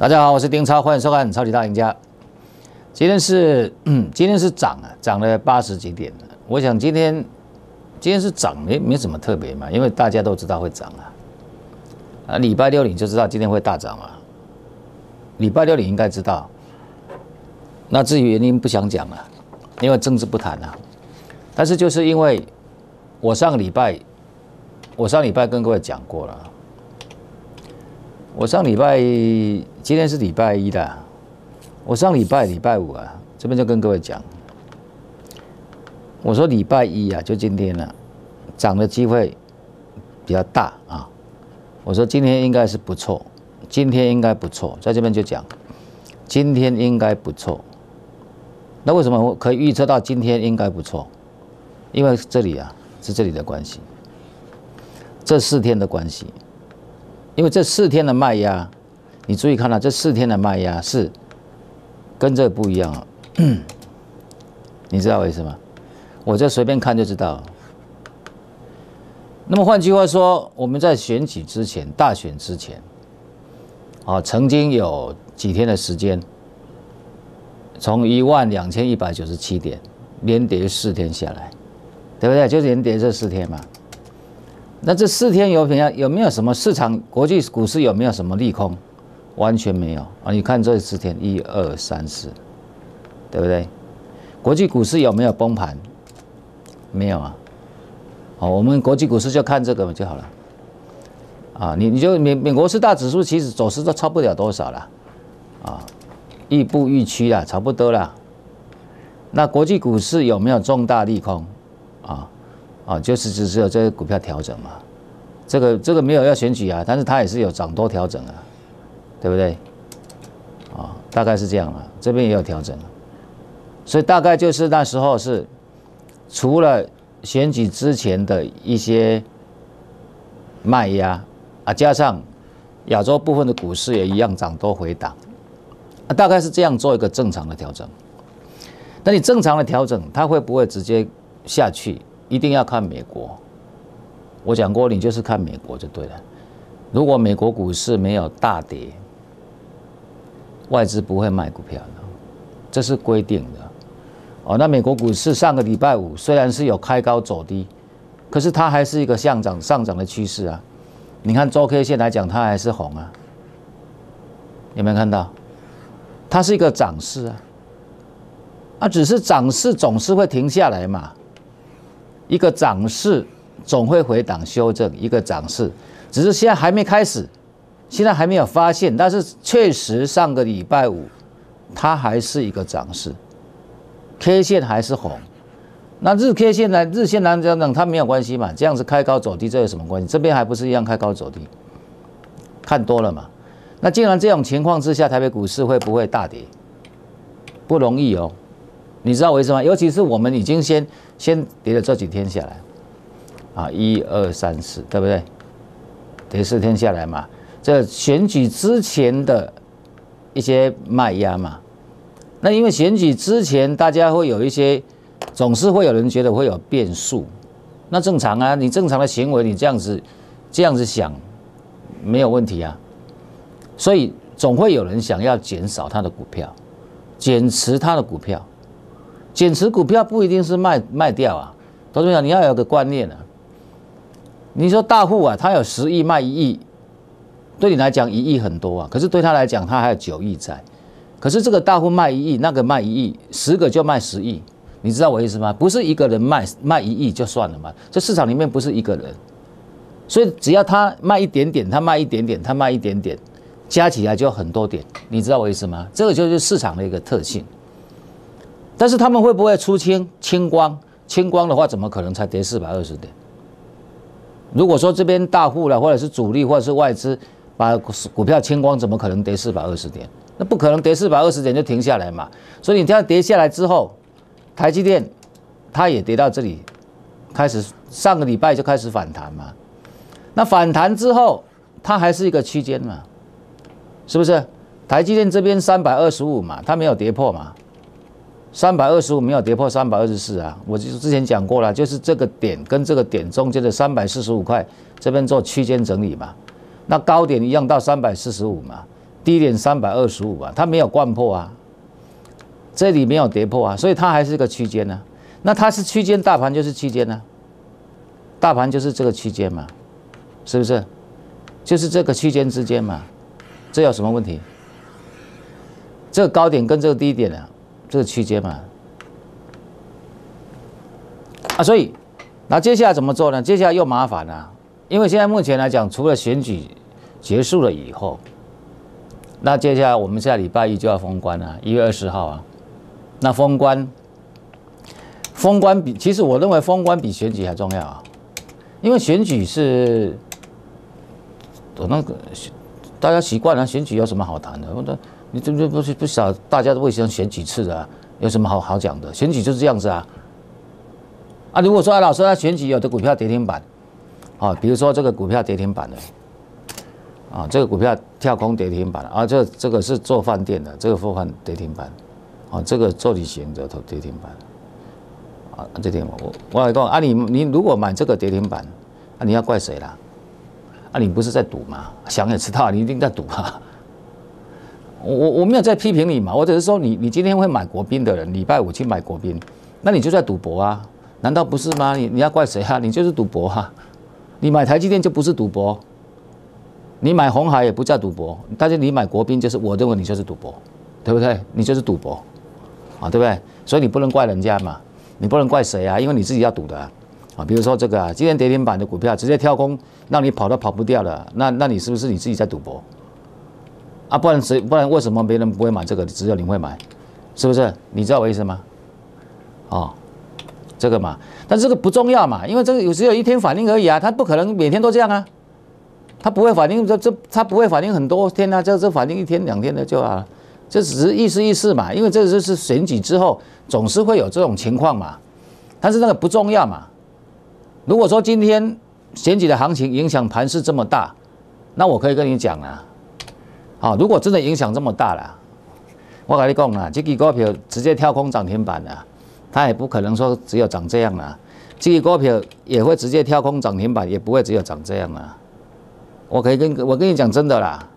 大家好，我是丁超，欢迎收看《超级大赢家》。今天是今天是涨啊，涨了八十几点。我想今天今天是涨没没什么特别嘛，因为大家都知道会涨啊。啊，礼拜六你就知道今天会大涨啊。礼拜六你应该知道。那至于原因不想讲了，因为政治不谈啊。但是就是因为我上个礼拜，我上礼拜跟各位讲过了。我上礼拜，今天是礼拜一的。我上礼拜礼拜五啊，这边就跟各位讲，我说礼拜一啊，就今天了，涨的机会比较大啊。我说今天应该是不错，今天应该不错，在这边就讲，今天应该不错。那为什么我可以预测到今天应该不错？因为这里啊，是这里的关系，这四天的关系。因为这四天的卖压，你注意看到这四天的卖压是跟这不一样啊，你知道为什么？我就随便看就知道。那么换句话说，我们在选举之前，大选之前，啊，曾经有几天的时间，从一万两千一百九十七点连跌四天下来，对不对？就连跌这四天嘛。那这四天有平啊？有没有什么市场？国际股市有没有什么利空？完全没有啊！你看这四天，一二三四，对不对？国际股市有没有崩盘？没有啊。好，我们国际股市就看这个就好了。啊，你你就美美国四大指数其实走势都差不了多少了，啊，亦步亦趋啦，差不多啦。那国际股市有没有重大利空？啊？啊，就是只是有这个股票调整嘛，这个这个没有要选举啊，但是它也是有涨多调整啊，对不对？啊，大概是这样啊，这边也有调整，所以大概就是那时候是除了选举之前的一些卖压啊，加上亚洲部分的股市也一样涨多回档，大概是这样做一个正常的调整。那你正常的调整，它会不会直接下去？一定要看美国，我讲过，你就是看美国就对了。如果美国股市没有大跌，外资不会卖股票的，这是规定的。哦，那美国股市上个礼拜五虽然是有开高走低，可是它还是一个向涨上涨的趋势啊。你看周 K 线来讲，它还是红啊，有没有看到？它是一个涨势啊，啊，只是涨势总是会停下来嘛。一个涨势总会回档修正，一个涨势，只是现在还没开始，现在还没有发现，但是确实上个礼拜五它还是一个涨势，K 线还是红，那日 K 线呢？日线难等等，它没有关系嘛？这样子开高走低，这有什么关系？这边还不是一样开高走低？看多了嘛？那既然这种情况之下，台北股市会不会大跌？不容易哦。你知道为什么？尤其是我们已经先先跌了这几天下来，啊，一二三四，对不对？跌四天下来嘛，这选举之前的一些卖压嘛，那因为选举之前大家会有一些，总是会有人觉得会有变数，那正常啊，你正常的行为，你这样子这样子想没有问题啊，所以总会有人想要减少他的股票，减持他的股票。减持股票不一定是卖卖掉啊，投资们，你要有个观念啊。你说大户啊，他有十亿卖一亿，对你来讲一亿很多啊，可是对他来讲他还有九亿在。可是这个大户卖一亿，那个卖一亿，十个就卖十亿，你知道我意思吗？不是一个人卖卖一亿就算了嘛，这市场里面不是一个人，所以只要他卖一点点，他卖一点点，他卖一点点，加起来就很多点，你知道我意思吗？这个就是市场的一个特性。但是他们会不会出清清光清光的话，怎么可能才跌四百二十点？如果说这边大户了，或者是主力，或者是外资把股票清光，怎么可能跌四百二十点？那不可能跌四百二十点就停下来嘛。所以你这样跌下来之后，台积电它也跌到这里，开始上个礼拜就开始反弹嘛。那反弹之后，它还是一个区间嘛，是不是？台积电这边三百二十五嘛，它没有跌破嘛。三百二十五没有跌破三百二十四啊！我就之前讲过了，就是这个点跟这个点中间的三百四十五块，这边做区间整理嘛。那高点一样到三百四十五嘛，低点三百二十五嘛，它没有贯破啊，这里没有跌破啊，所以它还是一个区间呢。那它是区间，大盘就是区间呢，大盘就是这个区间嘛，是不是？就是这个区间之间嘛，这有什么问题？这个高点跟这个低点啊？这个区间嘛，啊，所以，那接下来怎么做呢？接下来又麻烦了，因为现在目前来讲，除了选举结束了以后，那接下来我们下礼拜一就要封关了，一月二十号啊。那封关，封关比其实我认为封关比选举还重要啊，因为选举是，我那个大家习惯了，选举有什么好谈的？我的。你这这不是不少，大家都会想选几次的，有什么好好讲的？选举就是这样子啊，啊，如果说老师他选举有的股票跌停板，啊，比如说这个股票跌停板的，啊，这个股票跳空跌停板，啊，这这个是做饭店的，这个做跌停板，啊，这个做旅行的跌停板，啊，这点我我我来讲啊，你你如果买这个跌停板，啊，你要怪谁啦？啊，你不是在赌吗？想也知道，你一定在赌啊。我我我没有在批评你嘛，我只是说你你今天会买国宾的人，礼拜五去买国宾，那你就在赌博啊，难道不是吗？你你要怪谁啊？你就是赌博哈，你买台积电就不是赌博，你买红海也不叫赌博，但是你买国宾就是，我认为你就是赌博，对不对？你就是赌博，啊，对不对？所以你不能怪人家嘛，你不能怪谁啊，因为你自己要赌的啊，比如说这个啊，今天跌停板的股票直接跳空，让你跑都跑不掉了，那那你是不是你自己在赌博？啊，不然谁不然为什么别人不会买这个，只有你会买，是不是？你知道我意思吗？哦，这个嘛，但这个不重要嘛，因为这个有时候一天反应而已啊，他不可能每天都这样啊，他不会反应这这他不会反应很多天啊，这这反应一天两天的就啊，这只是意思意思嘛，因为这就是选举之后总是会有这种情况嘛，但是那个不重要嘛。如果说今天选举的行情影响盘是这么大，那我可以跟你讲啊。好，如果真的影响这么大了，我跟你讲啦，这些股票直接跳空涨停板了，它也不可能说只有涨这样了，这些股票也会直接跳空涨停板，也不会只有涨这样了。我可以跟我跟你讲真的啦，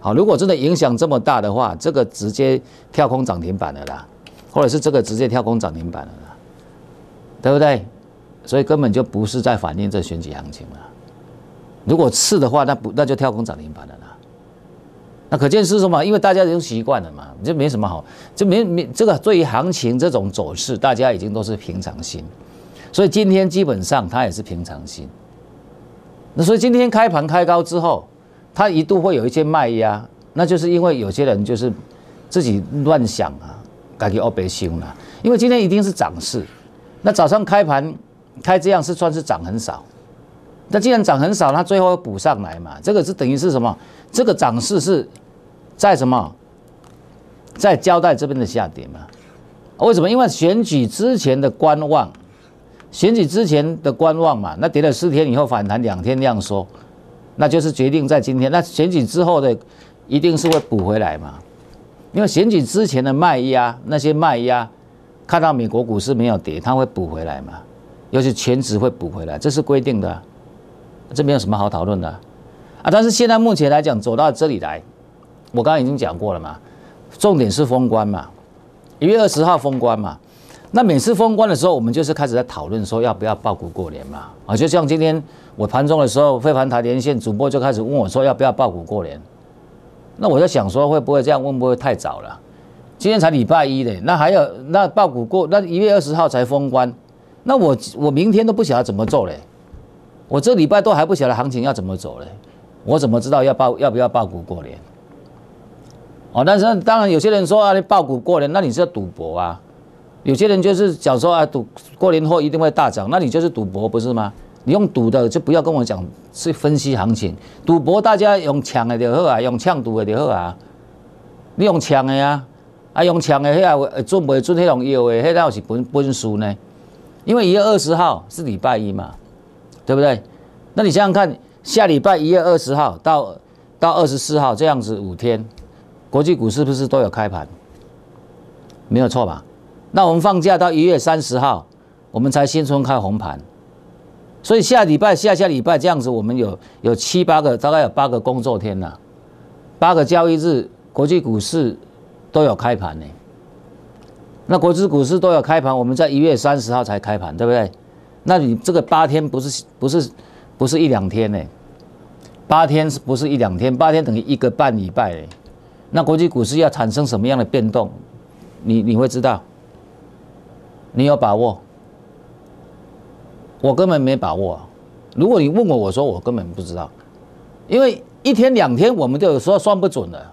好，如果真的影响这么大的话，这个直接跳空涨停板的啦，或者是这个直接跳空涨停板的啦，对不对？所以根本就不是在反映这选举行情了。如果是的话，那不那就跳空涨停板的啦。那可见是什么？因为大家都习惯了嘛，就没什么好，就没没这个对于行情这种走势，大家已经都是平常心，所以今天基本上它也是平常心。那所以今天开盘开高之后，它一度会有一些卖压，那就是因为有些人就是自己乱想啊，感觉二倍熊了。因为今天一定是涨势，那早上开盘开这样是算是涨很少，那既然涨很少，它最后要补上来嘛，这个是等于是什么？这个涨势是。在什么？在交代这边的下跌嘛？为什么？因为选举之前的观望，选举之前的观望嘛，那跌了四天以后反弹两天量缩，那就是决定在今天。那选举之后的，一定是会补回来嘛？因为选举之前的卖压，那些卖压看到美国股市没有跌，它会补回来嘛？尤其全值会补回来，这是规定的，这没有什么好讨论的啊？但是现在目前来讲，走到这里来。我刚刚已经讲过了嘛，重点是封关嘛，一月二十号封关嘛。那每次封关的时候，我们就是开始在讨论说要不要报股过年嘛。啊，就像今天我盘中的时候，飞盘台连线主播就开始问我说要不要报股过年。那我在想说会不会这样问，不会太早了？今天才礼拜一嘞，那还有那报股过，那一月二十号才封关，那我我明天都不晓得怎么做嘞。我这礼拜都还不晓得行情要怎么走嘞，我怎么知道要报要不要报股过年？哦，但是当然，有些人说啊，你爆股过年，那你是赌博啊。有些人就是讲说啊，赌过年后一定会大涨，那你就是赌博，不是吗？你用赌的就不要跟我讲是分析行情，赌博大家用抢的就好啊，用抢赌的就好啊。你用抢的呀，啊用抢的，会做袂准，遐种药的，遐倒是本本事呢。因为一月二十号是礼拜一嘛，对不对？那你想想看，下礼拜一月二十号到到二十四号这样子五天。国际股市不是都有开盘？没有错吧？那我们放假到一月三十号，我们才新春开红盘，所以下礼拜、下下礼拜这样子，我们有有七八个，大概有八个工作日，八个交易日，国际股市都有开盘呢。那国际股市都有开盘，我们在一月三十号才开盘，对不对？那你这个八天不是不是不是一两天呢？八天是不是一两天？八天等于一个半礼拜。那国际股市要产生什么样的变动，你你会知道，你有把握，我根本没把握。如果你问我，我说我根本不知道，因为一天两天我们就有时候算不准了，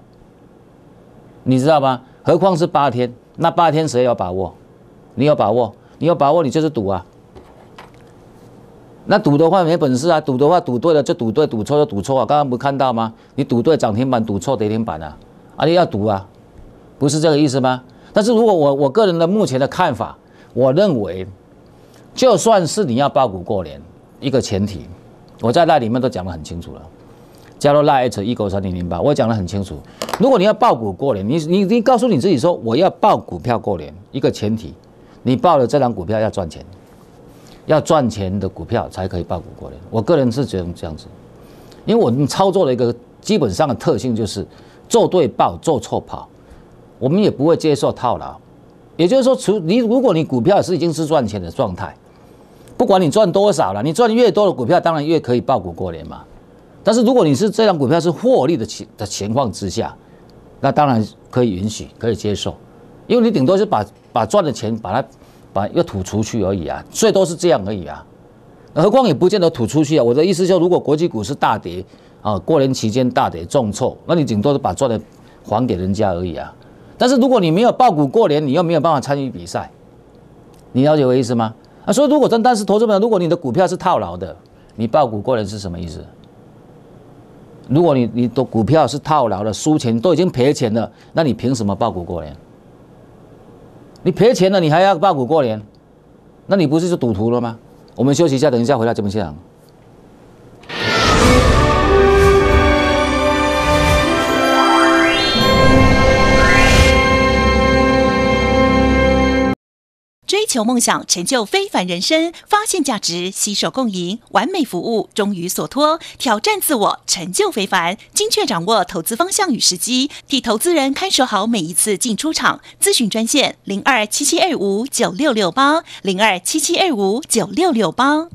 你知道吗？何况是八天，那八天谁有把握？你有把握？你有把握？你就是赌啊！那赌的话没本事啊，赌的话赌对了就赌对，赌错就赌错啊。刚刚不看到吗？你赌对涨停板，赌错跌停板啊！而且要赌啊，不是这个意思吗？但是如果我我个人的目前的看法，我认为，就算是你要报股过年，一个前提，我在那里面都讲得很清楚了。假如那 H 一勾三零零八，我讲得很清楚。如果你要报股过年，你你你告诉你自己说，我要报股票过年，一个前提，你报了这张股票要赚钱，要赚钱的股票才可以报股过年。我个人是觉得这样子，因为我们操作的一个基本上的特性就是。做对报，做错跑，我们也不会接受套牢。也就是说，除你如果你股票是已经是赚钱的状态，不管你赚多少了，你赚越多的股票当然越可以报股过年嘛。但是如果你是这张股票是获利的情的情况之下，那当然可以允许，可以接受，因为你顶多是把把赚的钱把它把要吐出去而已啊，最多是这样而已啊。何况也不见得吐出去啊。我的意思就如果国际股市大跌。啊，过年期间大跌重挫，那你顶多是把赚的还给人家而已啊。但是如果你没有爆股过年，你又没有办法参与比赛，你了解我意思吗？啊，所以如果真，但是投资者，如果你的股票是套牢的，你爆股过年是什么意思？如果你你的股票是套牢的，输钱都已经赔钱了，那你凭什么爆股过年？你赔钱了，你还要爆股过年？那你不是就赌徒了吗？我们休息一下，等一下回来节目现场。追求梦想，成就非凡人生；发现价值，携手共赢；完美服务，忠于所托；挑战自我，成就非凡；精确掌握投资方向与时机，替投资人看守好每一次进出场。咨询专线：零二七七二五九六六八，零二七七二五九六六八。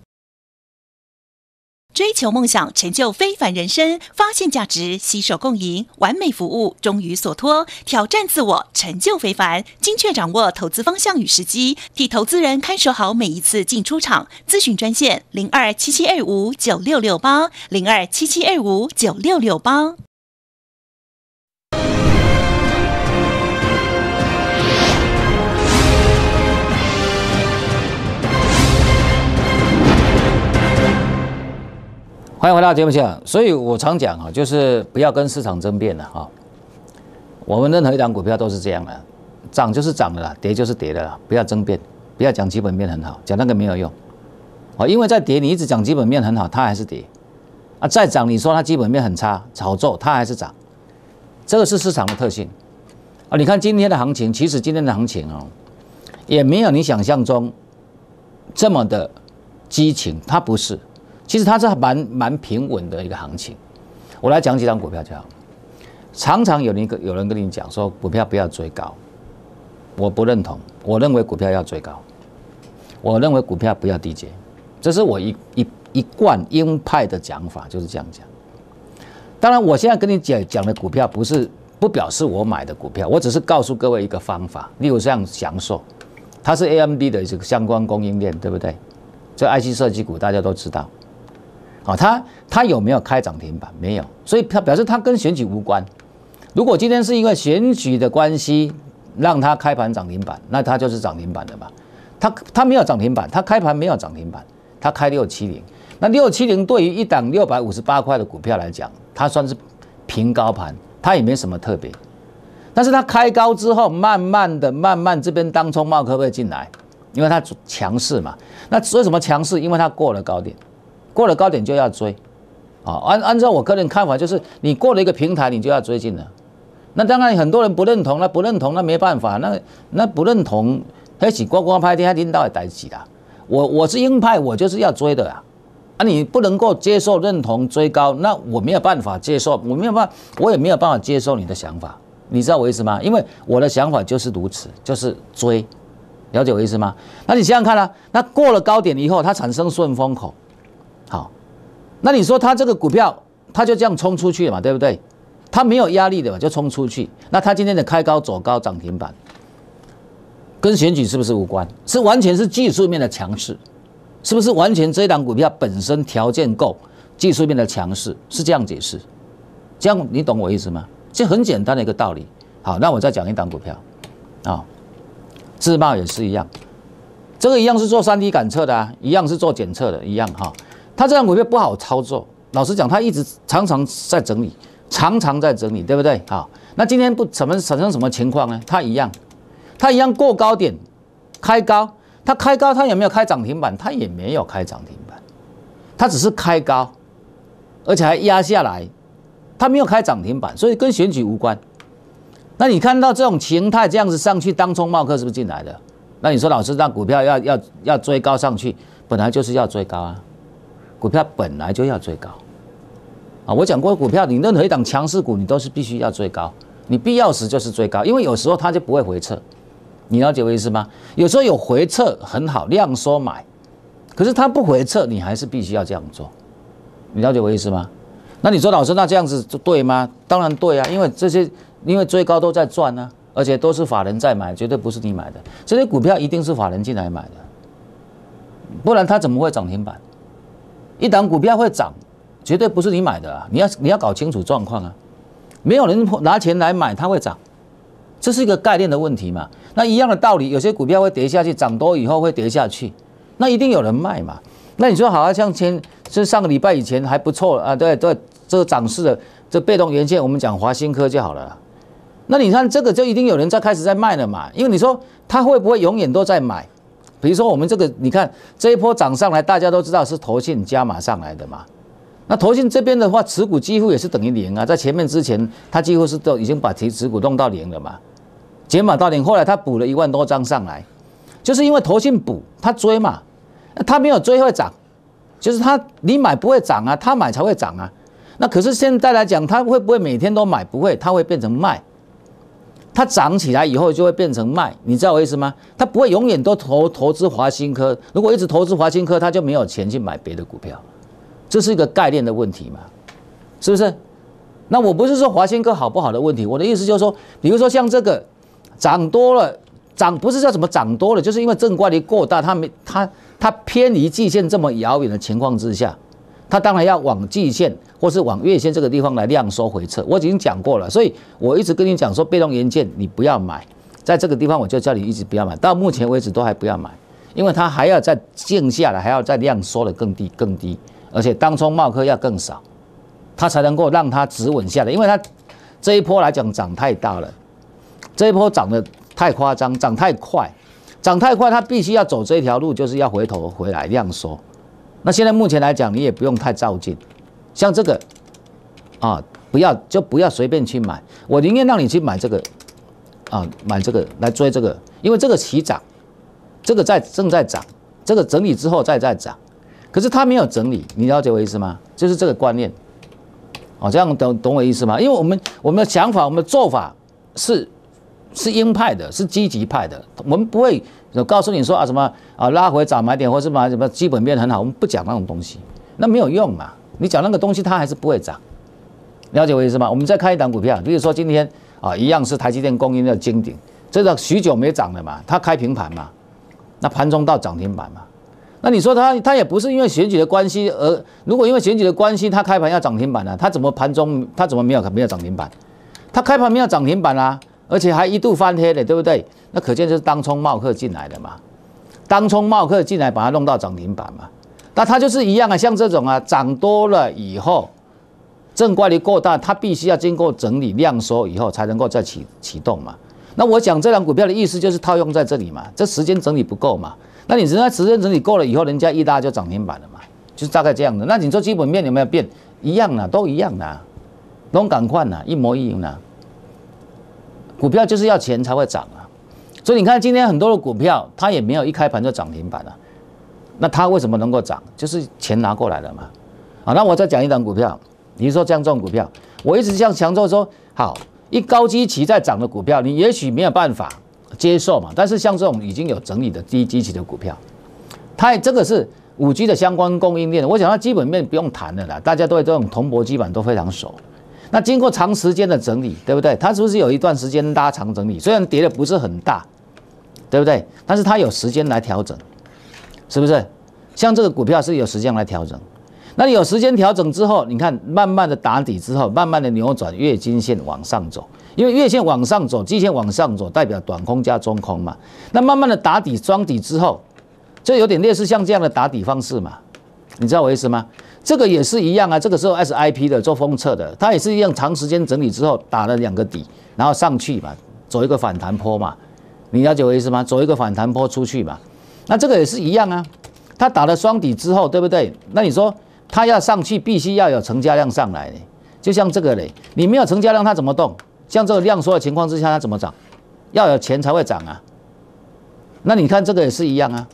追求梦想，成就非凡人生；发现价值，携手共赢；完美服务，忠于所托；挑战自我，成就非凡；精确掌握投资方向与时机，替投资人看守好每一次进出场。咨询专线：零二七七二五九六六八，零二七七二五九六六八。欢迎回到节目现场。所以我常讲啊，就是不要跟市场争辩了哈。我们任何一张股票都是这样的，涨就是涨的啦，跌就是跌的啦。不要争辩，不要讲基本面很好，讲那个没有用啊。因为在跌，你一直讲基本面很好，它还是跌啊；再涨，你说它基本面很差，炒作它还是涨。这个是市场的特性啊。你看今天的行情，其实今天的行情啊，也没有你想象中这么的激情，它不是。其实它是蛮蛮平稳的一个行情，我来讲几张股票就好。常常有一个有人跟你讲说股票不要追高，我不认同，我认为股票要追高，我认为股票不要低接，这是我一一一贯鹰派的讲法，就是这样讲。当然，我现在跟你讲讲的股票不是不表示我买的股票，我只是告诉各位一个方法。例如像享硕，它是 A M D 的这个相关供应链，对不对？这 I C 设计股大家都知道。啊，它它有没有开涨停板？没有，所以它表示它跟选举无关。如果今天是因为选举的关系让它开盘涨停板，那它就是涨停板的嘛。它它没有涨停板，它开盘没有涨停板，它开六七零。那六七零对于一档六百五十八块的股票来讲，它算是平高盘，它也没什么特别。但是它开高之后，慢慢的、慢慢这边当中不可以进来，因为它强势嘛。那为什么强势？因为它过了高点。过了高点就要追，啊，按按照我个人看法，就是你过了一个平台，你就要追进了。那当然很多人不认同，那不认同那没办法，那那不认同，黑起呱呱拍天，领导也逮起的。我我是鹰派，我就是要追的啊！啊，你不能够接受认同追高，那我没有办法接受，我没有办，我也没有办法接受你的想法，你知道我意思吗？因为我的想法就是如此，就是追，了解我意思吗？那你想想看啊，那过了高点以后，它产生顺风口。那你说它这个股票，它就这样冲出去嘛，对不对？它没有压力的嘛，就冲出去。那它今天的开高、走高、涨停板，跟选举是不是无关？是完全是技术面的强势，是不是完全这一档股票本身条件够，技术面的强势，是这样解释？这样你懂我意思吗？这很简单的一个道理。好，那我再讲一档股票，啊，自贸也是一样，这个一样是做三 D 感测的啊，一样是做检测的，一样哈。它这样股票不好操作，老实讲，它一直常常在整理，常常在整理，对不对？好，那今天不怎么产生什么情况呢？它一样，它一样过高点开高，它开高，它有没有开涨停板，它也没有开涨停板，它只是开高，而且还压下来，它没有开涨停板，所以跟选举无关。那你看到这种形态这样子上去，当中茂客是不是进来的？那你说老师让股票要要要追高上去，本来就是要追高啊。股票本来就要追高，啊，我讲过，股票你任何一档强势股，你都是必须要追高，你必要时就是追高，因为有时候它就不会回撤，你了解我意思吗？有时候有回撤很好，量缩买，可是它不回撤，你还是必须要这样做，你了解我意思吗？那你说老师，那这样子对吗？当然对啊，因为这些因为追高都在赚呢，而且都是法人在买，绝对不是你买的，这些股票一定是法人进来买的，不然它怎么会涨停板？一档股票会涨，绝对不是你买的，你要你要搞清楚状况啊！没有人拿钱来买，它会涨，这是一个概念的问题嘛？那一样的道理，有些股票会跌下去，涨多以后会跌下去，那一定有人卖嘛？那你说好啊，像前是上个礼拜以前还不错啊，对对，这个涨势的这被动元件，我们讲华新科就好了。那你看这个就一定有人在开始在卖了嘛？因为你说他会不会永远都在买？比如说，我们这个，你看这一波涨上来，大家都知道是投信加码上来的嘛。那投信这边的话，持股几乎也是等于零啊，在前面之前，他几乎是都已经把提持股弄到零了嘛，减码到零，后来他补了一万多张上来，就是因为投信补，他追嘛，那他没有追会涨，就是他你买不会涨啊，他买才会涨啊。那可是现在来讲，他会不会每天都买？不会，他会变成卖。它涨起来以后就会变成卖，你知道我意思吗？它不会永远都投投资华新科，如果一直投资华新科，它就没有钱去买别的股票，这是一个概念的问题嘛？是不是？那我不是说华新科好不好的问题，我的意思就是说，比如说像这个涨多了，涨不是叫什么涨多了，就是因为正关离过大，它没它它偏离季线这么遥远的情况之下。它当然要往季线或是往月线这个地方来量缩回撤，我已经讲过了，所以我一直跟你讲说被动元件你不要买，在这个地方我就叫你一直不要买，到目前为止都还不要买，因为它还要在降下来，还要在量缩的更低更低，而且当中卖科要更少，它才能够让它止稳下来，因为它这一波来讲涨太大了，这一波涨的太夸张，涨太快，涨太快它必须要走这一条路，就是要回头回来量缩。那现在目前来讲，你也不用太照进，像这个，啊，不要就不要随便去买。我宁愿让你去买这个，啊，买这个来追这个，因为这个起涨，这个在正在涨，这个整理之后再再涨，可是它没有整理，你了解我意思吗？就是这个观念，哦，这样懂懂我意思吗？因为我们我们的想法我们的做法是。是鹰派的，是积极派的。我们不会告诉你说啊什么啊拉回早买点，或是什么什么基本面很好，我们不讲那种东西，那没有用嘛。你讲那个东西，它还是不会涨。了解我意思吗？我们再看一档股票，比如说今天啊，一样是台积电供应的金顶，这个许久没涨了嘛，它开平盘嘛，那盘中到涨停板嘛。那你说它它也不是因为选举的关系而如果因为选举的关系它开盘要涨停板呢？它怎么盘中它怎么没有没有涨停板？它开盘没有涨停板啦。而且还一度翻黑了，对不对？那可见就是当冲冒客进来的嘛，当冲冒客进来把它弄到涨停板嘛。那它就是一样啊，像这种啊，涨多了以后，正挂率过大，它必须要经过整理量缩以后才能够再启启动嘛。那我讲这档股票的意思就是套用在这里嘛，这时间整理不够嘛。那你只要时间整理够了以后，人家一拉就涨停板了嘛，就是大概这样的。那你说基本面有没有变？一样啊，都一样啊，都改换啊，一模一样啊。股票就是要钱才会涨啊，所以你看今天很多的股票，它也没有一开盘就涨停板啊。那它为什么能够涨？就是钱拿过来了嘛。好，那我再讲一档股票，你说像这种股票，我一直样强调说，好，一高基期在涨的股票，你也许没有办法接受嘛。但是像这种已经有整理的低基期的股票，它这个是五 G 的相关供应链，我想它基本面不用谈的啦，大家对这种铜箔基本都非常熟。那经过长时间的整理，对不对？它是不是有一段时间拉长整理？虽然跌的不是很大，对不对？但是它有时间来调整，是不是？像这个股票是有时间来调整。那你有时间调整之后，你看慢慢的打底之后，慢慢的扭转月均线往上走，因为月线往上走，季线往上走，代表短空加中空嘛。那慢慢的打底装底之后，就有点类似像这样的打底方式嘛，你知道我意思吗？这个也是一样啊，这个时候 S I P 的做封测的，它也是一样，长时间整理之后打了两个底，然后上去嘛，走一个反弹坡嘛，你了解我意思吗？走一个反弹坡出去嘛，那这个也是一样啊，它打了双底之后，对不对？那你说它要上去，必须要有成交量上来，就像这个嘞，你没有成交量它怎么动？像这个量缩的情况之下它怎么涨？要有钱才会涨啊，那你看这个也是一样啊，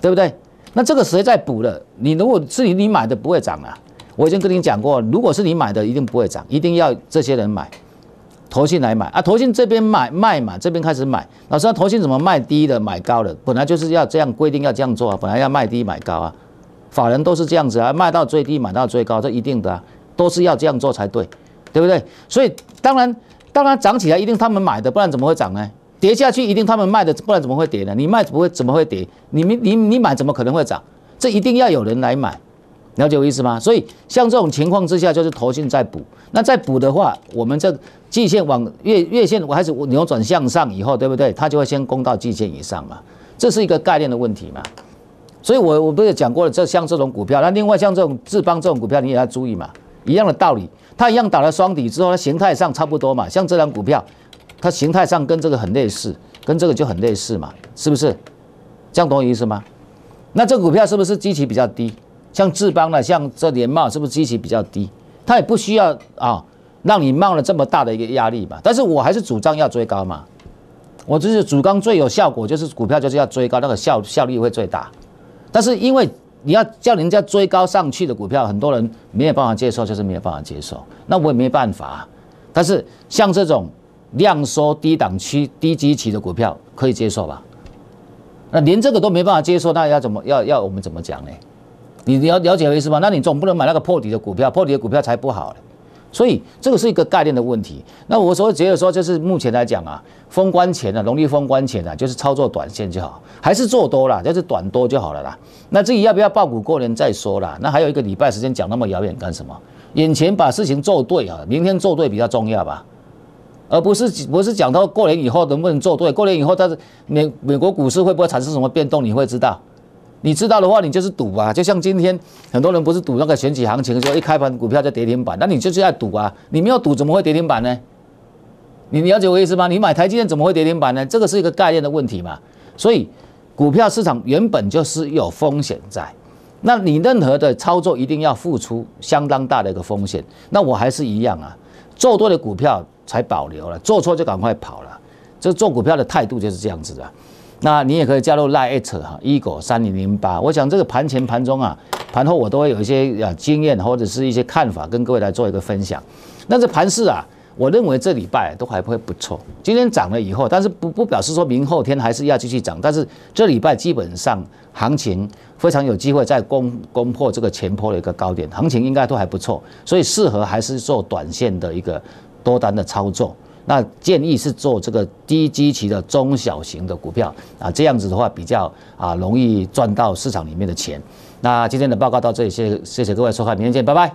对不对？那这个谁在补了？你如果是你买的不会涨啊！我已经跟你讲过，如果是你买的一定不会涨，一定要这些人买，投信来买啊！投信这边买卖嘛，这边开始买。老师，投信怎么卖低的买高的？本来就是要这样规定要这样做啊！本来要卖低买高啊！法人都是这样子啊，卖到最低买到最高，这一定的啊，都是要这样做才对，对不对？所以当然当然涨起来一定他们买的，不然怎么会涨呢？跌下去一定他们卖的，不然怎么会跌呢？你卖不会怎么会跌？你们你你买怎么可能会涨？这一定要有人来买，了解我意思吗？所以像这种情况之下，就是投信在补。那在补的话，我们这季线往月月线我开始扭转向上以后，对不对？它就会先攻到季线以上嘛，这是一个概念的问题嘛。所以我我不是讲过了，这像这种股票，那另外像这种志邦这种股票，你也要注意嘛，一样的道理，它一样打了双底之后，它形态上差不多嘛，像这张股票。它形态上跟这个很类似，跟这个就很类似嘛，是不是？这样懂我意思吗？那这股票是不是基期比较低？像志邦呢，像这联茂是不是基期比较低？它也不需要啊，让你冒了这么大的一个压力吧。但是我还是主张要追高嘛。我就是主张最有效果，就是股票就是要追高，那个效效率会最大。但是因为你要叫人家追高上去的股票，很多人没有办法接受，就是没有办法接受。那我也没办法。但是像这种。量缩低档区、低基期的股票可以接受吧？那连这个都没办法接受，那要怎么要要我们怎么讲呢？你了了解我意思吗？那你总不能买那个破底的股票，破底的股票才不好所以这个是一个概念的问题。那我所以觉得说，就是目前来讲啊，封关前啊，农历封关前啊，就是操作短线就好，还是做多了，就是短多就好了啦。那至于要不要爆股过年再说啦？那还有一个礼拜时间，讲那么遥远干什么？眼前把事情做对啊，明天做对比较重要吧。而不是不是讲到过年以后能不能做对，过年以后，但是美美国股市会不会产生什么变动？你会知道，你知道的话，你就是赌啊。就像今天很多人不是赌那个选举行情，说一开盘股票就跌停板，那你就是在赌啊。你没有赌怎么会跌停板呢？你你了解我意思吗？你买台积电怎么会跌停板呢？这个是一个概念的问题嘛。所以股票市场原本就是有风险在，那你任何的操作一定要付出相当大的一个风险。那我还是一样啊，做多的股票。还保留了，做错就赶快跑了，这做股票的态度就是这样子的。那你也可以加入 Lite 哈，一股三零零八。我想这个盘前、盘中啊，盘后我都会有一些啊经验或者是一些看法，跟各位来做一个分享。那这盘市啊，我认为这礼拜都还会不错。今天涨了以后，但是不不表示说明后天还是要继续涨。但是这礼拜基本上行情非常有机会再攻攻破这个前坡的一个高点，行情应该都还不错，所以适合还是做短线的一个。多单的操作，那建议是做这个低基期的中小型的股票啊，这样子的话比较啊容易赚到市场里面的钱。那今天的报告到这里，谢谢谢各位收看，明天见，拜拜。